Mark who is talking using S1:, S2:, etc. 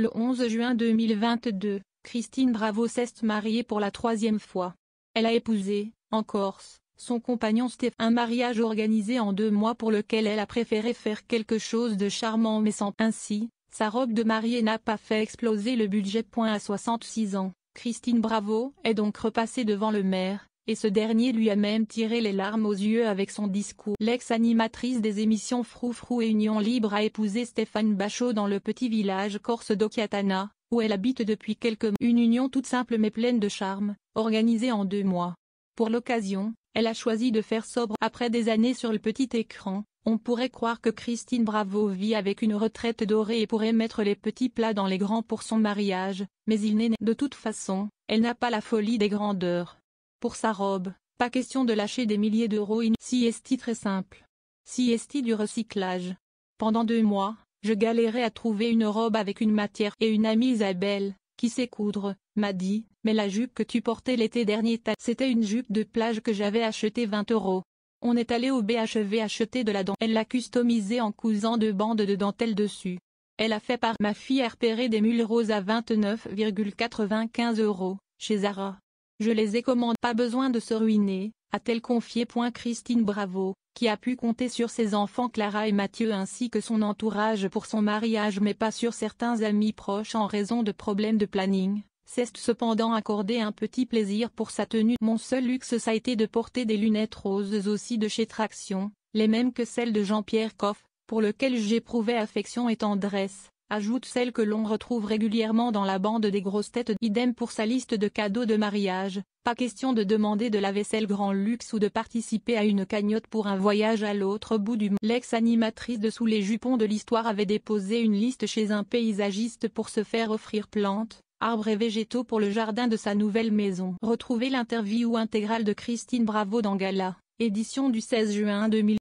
S1: Le 11 juin 2022, Christine Bravo s'est mariée pour la troisième fois. Elle a épousé, en Corse, son compagnon Steph. Un mariage organisé en deux mois pour lequel elle a préféré faire quelque chose de charmant mais sans ainsi, sa robe de mariée n'a pas fait exploser le budget. Point à 66 ans, Christine Bravo est donc repassée devant le maire, et ce dernier lui a même tiré les larmes aux yeux avec son discours. L'ex-animatrice des émissions Frou et Union Libre a épousé Stéphane Bachot dans le petit village corse d'Okiatana, où elle habite depuis quelques mois. Une union toute simple mais pleine de charme, organisée en deux mois. Pour l'occasion, elle a choisi de faire sobre après des années sur le petit écran. On pourrait croire que Christine Bravo vit avec une retraite dorée et pourrait mettre les petits plats dans les grands pour son mariage, mais il n'est de toute façon, elle n'a pas la folie des grandeurs. Pour sa robe, pas question de lâcher des milliers d'euros in siesti très simple. Siesti du recyclage. Pendant deux mois, je galérais à trouver une robe avec une matière et une amie Isabelle, qui sait coudre, m'a dit, mais la jupe que tu portais l'été dernier c'était une jupe de plage que j'avais achetée 20 euros. On est allé au BHV e acheter de la dent. Elle l'a customisée en cousant deux bandes de dentelle dessus. Elle a fait par ma fille repérer des mules roses à 29,95 euros, chez Zara. Je les ai commandés. pas besoin de se ruiner, a-t-elle confié. Christine Bravo, qui a pu compter sur ses enfants Clara et Mathieu ainsi que son entourage pour son mariage mais pas sur certains amis proches en raison de problèmes de planning, s'est cependant accordé un petit plaisir pour sa tenue. Mon seul luxe ça a été de porter des lunettes roses aussi de chez Traction, les mêmes que celles de Jean-Pierre Coff, pour lequel j'éprouvais affection et tendresse, ajoute celle que l'on retrouve régulièrement dans la bande des grosses têtes. Idem pour sa liste de cadeaux de mariage, pas question de demander de la vaisselle grand luxe ou de participer à une cagnotte pour un voyage à l'autre bout du monde. L'ex-animatrice de Sous les jupons de l'histoire avait déposé une liste chez un paysagiste pour se faire offrir plantes, arbres et végétaux pour le jardin de sa nouvelle maison. Retrouvez l'interview intégrale de Christine Bravo dans Gala, édition du 16 juin 2000.